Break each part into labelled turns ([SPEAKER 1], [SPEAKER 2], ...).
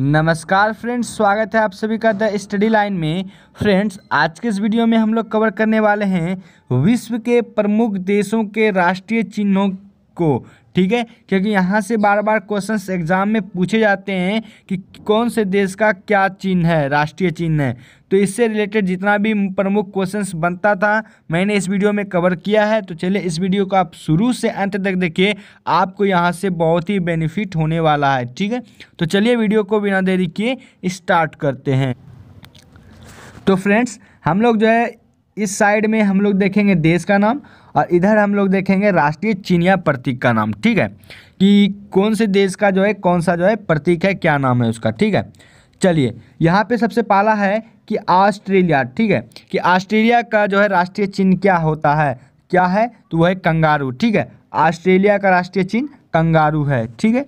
[SPEAKER 1] नमस्कार फ्रेंड्स स्वागत है आप सभी का द स्टडी लाइन में फ्रेंड्स आज के इस वीडियो में हम लोग कवर करने वाले हैं विश्व के प्रमुख देशों के राष्ट्रीय चिन्हों को ठीक है क्योंकि यहाँ से बार बार क्वेश्चंस एग्जाम में पूछे जाते हैं कि कौन से देश का क्या चिन्ह है राष्ट्रीय चिन्ह है तो इससे रिलेटेड जितना भी प्रमुख क्वेश्चंस बनता था मैंने इस वीडियो में कवर किया है तो चलिए इस वीडियो को आप शुरू से अंत तक देखिए आपको यहाँ से बहुत ही बेनिफिट होने वाला है ठीक है तो चलिए वीडियो को बिना देरी किए स्टार्ट करते हैं तो फ्रेंड्स हम लोग जो है इस साइड में हम लोग देखेंगे देश का नाम और इधर हम लोग देखेंगे राष्ट्रीय चिनिया प्रतीक का नाम ठीक है कि कौन से देश का जो है कौन सा जो है प्रतीक है क्या नाम है उसका ठीक है चलिए यहाँ पे सबसे पहला है कि ऑस्ट्रेलिया ठीक है कि ऑस्ट्रेलिया का जो है राष्ट्रीय चिन्ह क्या होता है क्या है तो वह है कंगारू ठीक है ऑस्ट्रेलिया का राष्ट्रीय चिन्ह कंगारू है ठीक है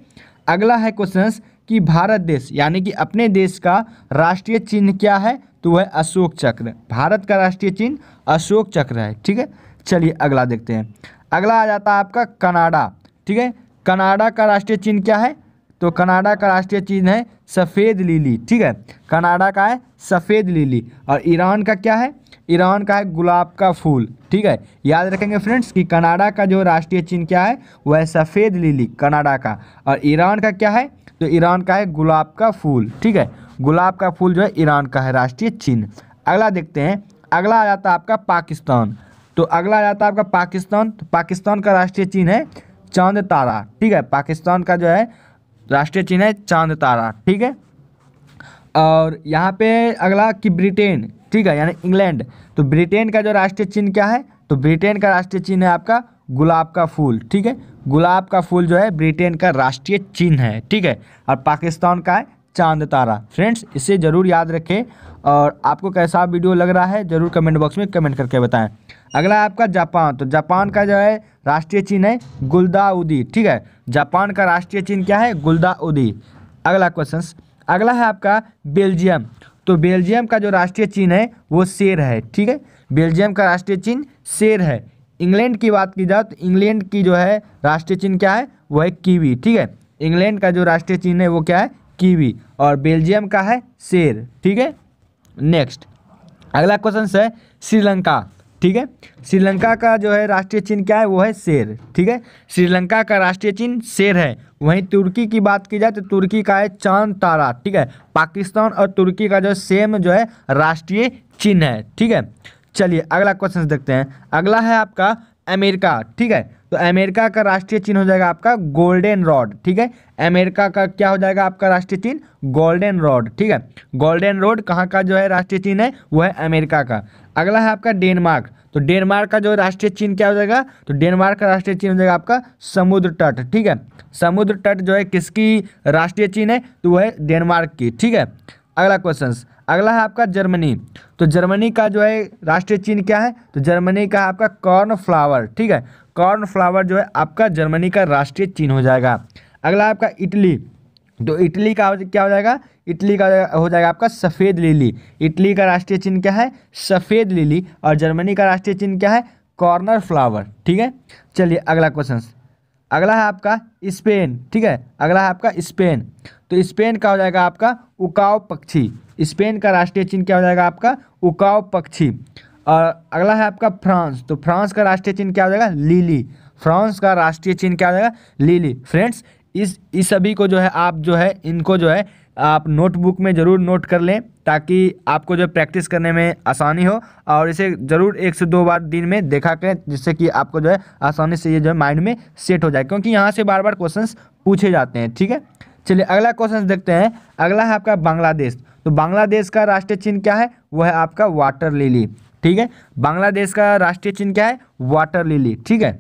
[SPEAKER 1] अगला है क्वेश्चन कि भारत देश यानी कि अपने देश का राष्ट्रीय चिन्ह क्या है तो वह अशोक चक्र भारत का राष्ट्रीय चिन्ह अशोक चक्र है ठीक है चलिए अगला देखते हैं अगला आ जाता है आपका कनाडा ठीक है कनाडा का राष्ट्रीय चिन्ह क्या है तो कनाडा का राष्ट्रीय चिन्ह है सफ़ेद लीली ठीक है कनाडा का है सफ़ेद लीली और ईरान का क्या है ईरान का है गुलाब का फूल ठीक है याद रखेंगे फ्रेंड्स कि कनाडा का जो राष्ट्रीय चिन्ह क्या है वह है सफ़ेद लीली कनाडा का और ईरान का क्या है तो ईरान का है गुलाब का फूल ठीक है गुलाब का फूल जो है ईरान का है राष्ट्रीय चिन्ह अगला देखते हैं अगला आ जाता है आपका पाकिस्तान तो अगला आ जाता है आपका पाकिस्तान तो पाकिस्तान का राष्ट्रीय चिन्ह है चांद तारा ठीक है पाकिस्तान का जो है राष्ट्रीय चिन्ह है चांद तारा ठीक है और यहाँ पे अगला कि ब्रिटेन ठीक है यानी इंग्लैंड तो ब्रिटेन का जो राष्ट्रीय चिन्ह क्या है तो ब्रिटेन का राष्ट्रीय चिन्ह है आपका गुलाब का फूल ठीक है गुलाब का फूल जो है ब्रिटेन का राष्ट्रीय चिन्ह है ठीक है और पाकिस्तान का है चांद तारा फ्रेंड्स इसे ज़रूर याद रखें और आपको कैसा वीडियो लग रहा है ज़रूर कमेंट बॉक्स में कमेंट करके बताएं अगला है आपका जापान तो जापान का जो है राष्ट्रीय चिन्ह है गुलदाउदी ठीक है जापान का राष्ट्रीय चिन्ह क्या है गुलदाउदी अगला क्वेश्चन अगला है आपका बेल्जियम तो बेल्जियम का जो राष्ट्रीय चिन्ह है वो शेर है ठीक है बेल्जियम का राष्ट्रीय चिन्ह शेर है इंग्लैंड की बात की जाए तो इंग्लैंड की जो है राष्ट्रीय चिन्ह क्या है वह है कीवी ठीक है इंग्लैंड का जो राष्ट्रीय चिन्ह है वो क्या है कीवी और बेल्जियम का है शेर ठीक है नेक्स्ट अगला क्वेश्चन है श्रीलंका ठीक है श्रीलंका का जो है राष्ट्रीय चिन्ह क्या है वो है शेर ठीक है श्रीलंका का राष्ट्रीय चिन्ह शेर है वहीं तुर्की की बात की जाए तो तुर्की का है चांद तारा ठीक है पाकिस्तान और तुर्की का जो सेम जो है राष्ट्रीय चिन्ह है ठीक है चलिए अगला क्वेश्चन देखते हैं अगला है आपका अमेरिका ठीक है तो अमेरिका का राष्ट्रीय चिन्ह हो जाएगा आपका गोल्डन रॉड ठीक है अमेरिका का क्या हो जाएगा आपका राष्ट्रीय चिन्ह गोल्डन रॉड ठीक है गोल्डन रॉड कहाँ का जो है राष्ट्रीय चिन्ह है वो है अमेरिका का अगला है आपका डेनमार्क तो डेनमार्क का जो राष्ट्रीय चिन्ह क्या हो जाएगा तो डेनमार्क का राष्ट्रीय चिन्ह हो जाएगा आपका समुद्र तट ठीक है समुद्र तट जो है किसकी राष्ट्रीय चिन्ह है तो वह है डेनमार्क की ठीक है अगला क्वेश्चन अगला है आपका जर्मनी तो जर्मनी का जो है राष्ट्रीय चिन्ह क्या है तो जर्मनी का आपका कॉर्न फ्लावर ठीक है कॉर्न फ्लावर जो है आपका जर्मनी का राष्ट्रीय चिन्ह हो जाएगा अगला आपका इटली तो इटली का क्या हो जाएगा इटली का हो जाएगा आपका सफ़ेद लिली इटली का राष्ट्रीय चिन्ह क्या है सफ़ेद लिली और जर्मनी का राष्ट्रीय चिन्ह क्या है कॉर्नर फ्लावर ठीक है चलिए अगला क्वेश्चन अगला है आपका स्पेन ठीक है अगला है आपका स्पेन तो स्पेन का हो जाएगा आपका उकाव पक्षी स्पेन का राष्ट्रीय चिन्ह क्या हो जाएगा आपका उकाव पक्षी और अगला है आपका फ्रांस तो फ्रांस का राष्ट्रीय चिन्ह क्या हो जाएगा लीली फ्रांस का राष्ट्रीय चिन्ह क्या हो जाएगा लीली फ्रेंड्स इस इस सभी को जो है आप जो है इनको जो है आप नोटबुक में ज़रूर नोट कर लें ताकि आपको जो प्रैक्टिस करने में आसानी हो और इसे ज़रूर एक से दो बार दिन में देखा करें जिससे कि आपको जो है आसानी से ये जो है माइंड में सेट हो जाए क्योंकि यहाँ से बार बार क्वेश्चंस पूछे जाते हैं ठीक है चलिए अगला क्वेश्चन देखते हैं अगला है आपका बांग्लादेश तो बांग्लादेश का राष्ट्रीय चिन्ह क्या है वह है आपका वाटर लिली ठीक है बांग्लादेश का राष्ट्रीय चिन्ह क्या है वाटर लिली ठीक है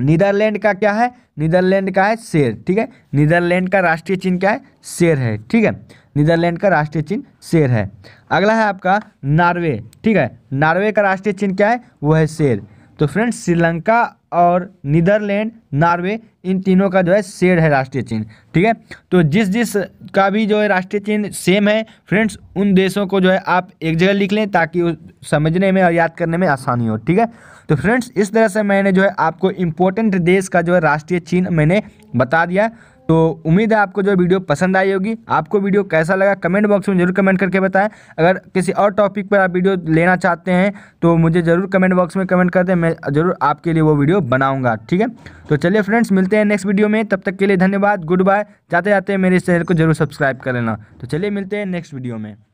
[SPEAKER 1] नीदरलैंड का क्या है नीदरलैंड का है शेर ठीक है नीदरलैंड का राष्ट्रीय चिन्ह क्या है शेर है ठीक है नीदरलैंड का राष्ट्रीय चिन्ह शेर है अगला है आपका नार्वे ठीक है नार्वे का राष्ट्रीय चिन्ह क्या है वह है शेर तो फ्रेंड्स श्रीलंका और नीदरलैंड नॉर्वे इन तीनों का जो है शेड है राष्ट्रीय चिन्ह ठीक है तो जिस जिस का भी जो है राष्ट्रीय चिन्ह सेम है फ्रेंड्स उन देशों को जो है आप एक जगह लिख लें ताकि समझने में और याद करने में आसानी हो ठीक है तो फ्रेंड्स इस तरह से मैंने जो है आपको इम्पोर्टेंट देश का जो है राष्ट्रीय चिन्ह मैंने बता दिया तो उम्मीद है आपको जो वीडियो पसंद आई होगी आपको वीडियो कैसा लगा कमेंट बॉक्स में जरूर कमेंट करके बताएं अगर किसी और टॉपिक पर आप वीडियो लेना चाहते हैं तो मुझे ज़रूर कमेंट बॉक्स में कमेंट कर दें मैं ज़रूर आपके लिए वो वीडियो बनाऊँगा ठीक है तो चलिए फ्रेंड्स मिलते हैं नेक्स्ट वीडियो में तब तक के लिए धन्यवाद गुड बाय जाते जाते मेरे इस चैनल को जरूर सब्सक्राइब कर लेना तो चलिए मिलते हैं नेक्स्ट वीडियो में